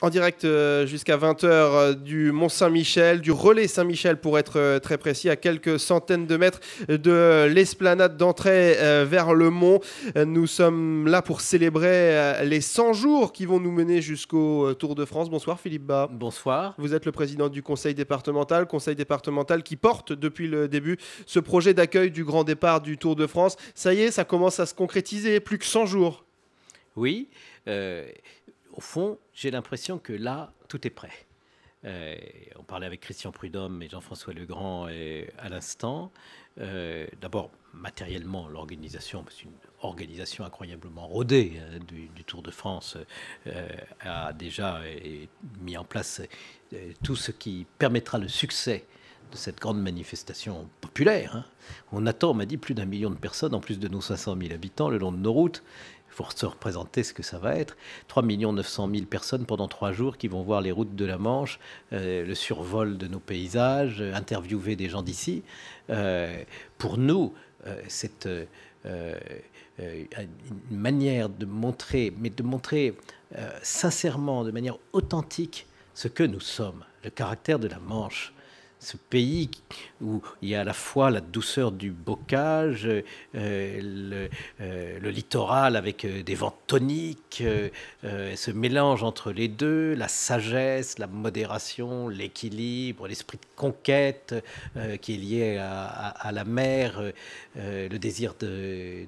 en direct euh, jusqu'à 20h euh, du Mont Saint-Michel, du relais Saint-Michel pour être euh, très précis, à quelques centaines de mètres de l'esplanade d'entrée vers le mont. Nous sommes là pour célébrer les 100 jours qui vont nous mener jusqu'au Tour de France. Bonsoir Philippe Bas. Bonsoir. Vous êtes le président du conseil départemental, conseil départemental qui porte depuis le début ce projet d'accueil du grand départ du Tour de France. Ça y est, ça commence à se concrétiser, plus que 100 jours. Oui au fond, j'ai l'impression que là, tout est prêt. Euh, on parlait avec Christian Prudhomme et Jean-François Legrand et, à l'instant. Euh, d'abord, matériellement, l'organisation, c'est une organisation incroyablement rodée hein, du, Tour de France, euh, a déjà mis en place tout ce qui permettra le succès de cette grande manifestation populaire. Hein. On attend, on m'a dit, plus d'un million de personnes, en plus de nos 500 000 habitants, le long de nos routes. Il faut se représenter ce que ça va être. 3 900 000 personnes pendant trois jours qui vont voir les routes de la Manche, euh, le survol de nos paysages, euh, interviewer des gens d'ici. Euh, pour nous, c'est une manière de montrer, mais de montrer sincèrement, de manière authentique, ce que nous sommes, le caractère de la Manche, ce pays où il y a à la fois la douceur du bocage, euh, euh, le, littoral avec euh, des vents toniques, ce mélange entre les deux, la sagesse, la modération, l'équilibre, l'esprit de conquête qui est lié à, la mer, le désir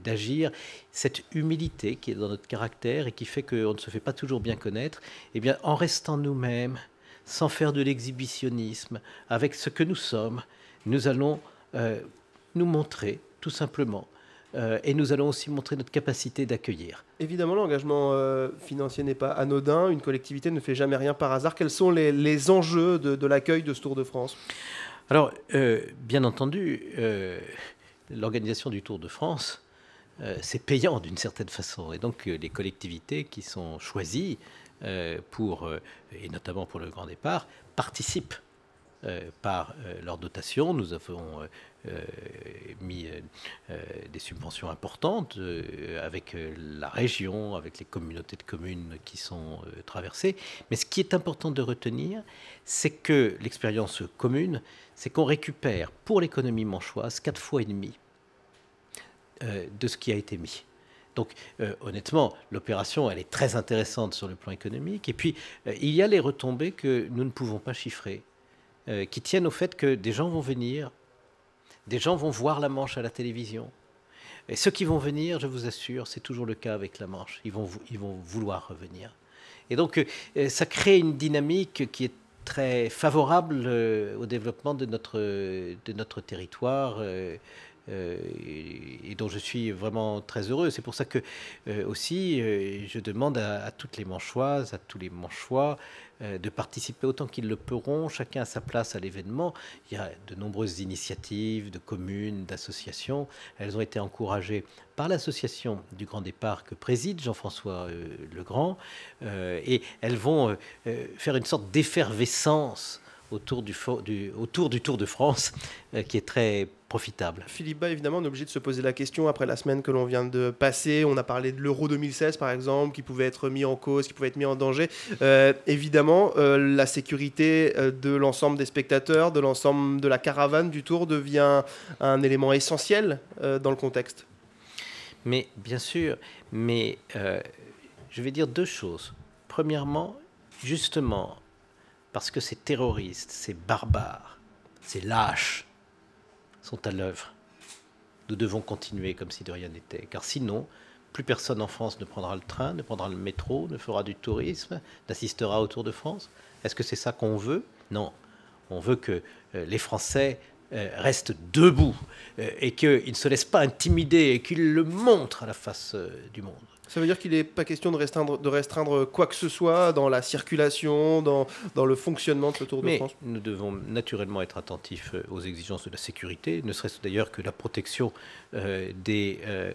d'agir, cette humilité qui est dans notre caractère et qui fait qu'on ne se fait pas toujours bien connaître, et eh bien en restant nous-mêmes, sans faire de l'exhibitionnisme, avec ce que nous sommes, nous allons euh, nous montrer tout simplement. Euh, et nous allons aussi montrer notre capacité d'accueillir. Évidemment, l'engagement euh, financier n'est pas anodin. Une collectivité ne fait jamais rien par hasard. Quels sont les, enjeux de l'accueil de ce Tour de France Alors, bien entendu, l'organisation du Tour de France, c'est payant d'une certaine façon. Et donc, les collectivités qui sont choisies euh, pour, euh, et notamment pour le grand départ, participent euh, par leur dotation. Nous avons mis des subventions importantes avec la région, avec les communautés de communes qui sont traversées. Mais ce qui est important de retenir, c'est que l'expérience commune, c'est qu'on récupère pour l'économie manchoise quatre fois et demi de ce qui a été mis. Donc euh, honnêtement, l'opération, elle est très intéressante sur le plan économique. Et puis, euh, il y a les retombées que nous ne pouvons pas chiffrer, euh, qui tiennent au fait que des gens vont venir, des gens vont voir la Manche à la télévision. Et ceux qui vont venir, je vous assure, c'est toujours le cas avec la Manche, ils vont, ils vont vouloir revenir. Et donc, ça crée une dynamique qui est très favorable au développement de notre, de notre territoire euh, et, dont je suis vraiment très heureux. C'est pour ça que euh, aussi euh, je demande à, toutes les manchoises, à tous les manchois, de participer autant qu'ils le pourront, chacun à sa place à l'événement. Il y a de nombreuses initiatives de communes, d'associations. Elles ont été encouragées par l'association du Grand Départ que préside Jean-François Legrand. et elles vont faire une sorte d'effervescence autour du, autour du Tour de France, qui est très profitable. Philippe Bas, évidemment, on est obligé de se poser la question après la semaine que l'on vient de passer. On a parlé de l'euro 2016, par exemple, qui pouvait être mis en cause, qui pouvait être mis en danger. Euh, évidemment, euh, la sécurité euh, de l'ensemble des spectateurs, de l'ensemble de la caravane du tour devient un élément essentiel dans le contexte. Mais bien sûr, mais je vais dire deux choses. Premièrement, justement, parce que c'est terroriste, c'est barbare, c'est lâche, sont à l'œuvre. Nous devons continuer comme si de rien n'était, car sinon, plus personne en France ne prendra le train, ne prendra le métro, ne fera du tourisme, n'assistera au Tour de France. Est-ce que c'est ça qu'on veut Non. On veut que euh, les Français euh, restent debout euh, et qu'ils ne se laissent pas intimider et qu'ils le montrent à la face du monde. Ça veut dire qu'il n'est pas question de restreindre, de restreindre quoi que ce soit dans la circulation, dans, dans le fonctionnement de ce Tour de France Nous devons naturellement être attentifs euh, aux exigences de la sécurité, ne serait-ce d'ailleurs que la protection euh, des... Euh,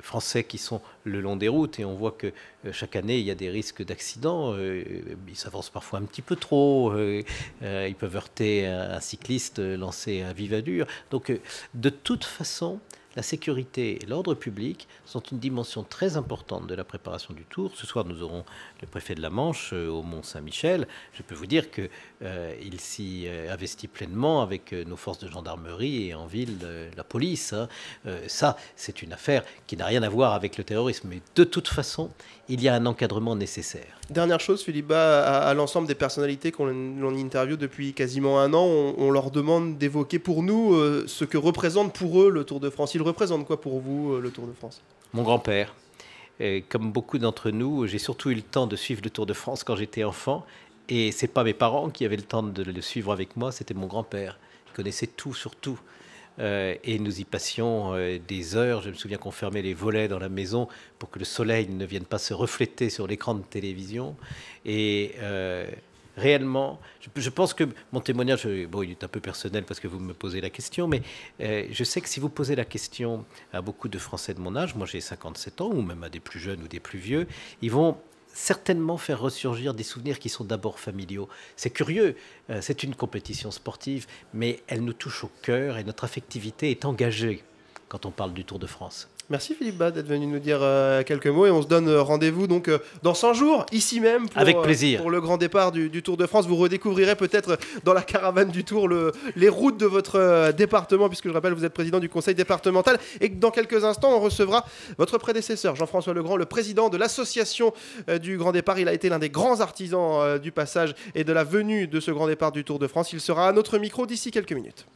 français qui sont le long des routes et on voit que chaque année il y a des risques d'accidents. ils s'avancent parfois un petit peu trop, ils peuvent heurter un, cycliste, lancer un vivadure. Donc de toute façon, la sécurité et l'ordre public sont une dimension très importante de la préparation du tour. Ce soir, nous aurons le préfet de la Manche euh, au Mont-Saint-Michel. Je peux vous dire qu'il euh, s'y euh, investit pleinement avec nos forces de gendarmerie et en ville la police. Hein. ça, c'est une affaire qui n'a rien à voir avec le terrorisme. Mais de toute façon, il y a un encadrement nécessaire. Dernière chose, Philippe, à, à l'ensemble des personnalités qu'on interviewe depuis quasiment un an, on, leur demande d'évoquer pour nous ce que représente pour eux le Tour de France représente quoi pour vous euh, le Tour de France Mon grand-père. Comme beaucoup d'entre nous, j'ai surtout eu le temps de suivre le Tour de France quand j'étais enfant. Et c'est pas mes parents qui avaient le temps de le suivre avec moi, c'était mon grand-père. Il connaissait tout sur tout. Euh, et nous y passions euh, des heures. Je me souviens qu'on fermait les volets dans la maison pour que le soleil ne vienne pas se refléter sur l'écran de télévision. Et réellement. Je, pense que mon témoignage, euh, bon, il est un peu personnel parce que vous me posez la question, mais euh, je sais que si vous posez la question à beaucoup de Français de mon âge, moi j'ai 57 ans, ou même à des plus jeunes ou des plus vieux, ils vont certainement faire ressurgir des souvenirs qui sont d'abord familiaux. C'est curieux, euh, c'est une compétition sportive, mais elle nous touche au cœur et notre affectivité est engagée quand on parle du Tour de France. Merci Philippe Bas d'être venu nous dire euh, quelques mots et on se donne euh, rendez-vous donc euh, dans 100 jours, ici même, pour, Avec plaisir. pour le grand départ du, Tour de France. Vous redécouvrirez peut-être dans la caravane du Tour les routes de votre département, puisque je rappelle, vous êtes président du conseil départemental et que dans quelques instants, on recevra votre prédécesseur, Jean-François Legrand, le président de l'association du grand départ. Il a été l'un des grands artisans du passage et de la venue de ce grand départ du Tour de France. Il sera à notre micro d'ici quelques minutes.